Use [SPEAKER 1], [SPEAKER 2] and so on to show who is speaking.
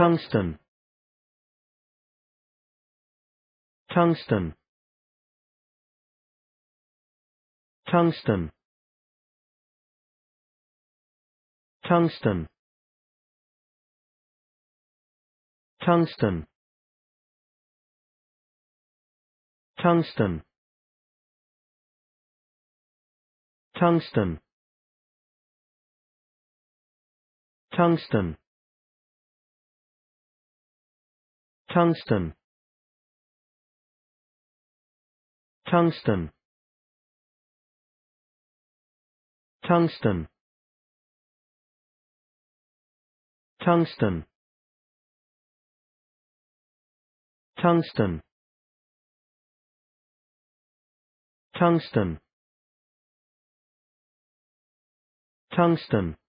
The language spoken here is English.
[SPEAKER 1] tungsten tungsten tungsten tungsten tungsten tungsten tungsten tungsten tungsten tungsten tungsten tungsten tungsten tungsten tungsten